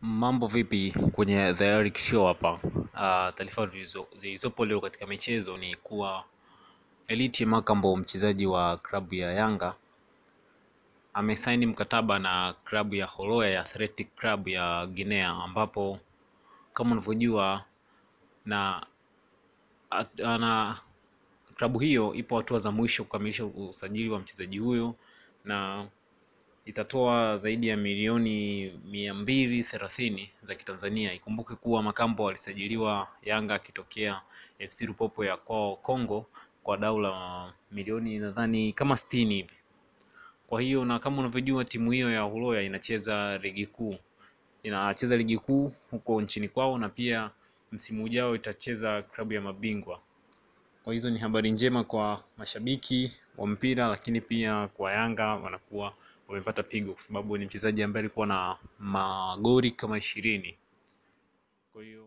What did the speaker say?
Mambo vipi kwenye The Eric Show hapa. Uh, taarifa zilizopo leo katika michezo ni kuwa Elite Makambo mchezaji wa klabu ya Yanga amesaini mkataba na klabu ya Horoya Athletic Club ya Guinea, ambapo kama unavyojua na ana klabu hiyo ipo hatua za mwisho kukamilisha usajili wa mchezaji huyo na itatoa zaidi ya milioni mia mbili thelathini za Kitanzania. Ikumbuke kuwa Makambo alisajiliwa Yanga akitokea FC Lupopo ya kwao Kongo kwa dau la milioni nadhani kama sitini hivi. Kwa hiyo na kama unavyojua timu hiyo ya Huloya inacheza ligi kuu, inacheza ligi kuu huko nchini kwao, na pia msimu ujao itacheza klabu ya mabingwa. Kwa hizo ni habari njema kwa mashabiki wa mpira, lakini pia kwa Yanga wanakuwa wamepata pigo kwa sababu ni mchezaji ambaye alikuwa na magori kama ishirini. Kwa hiyo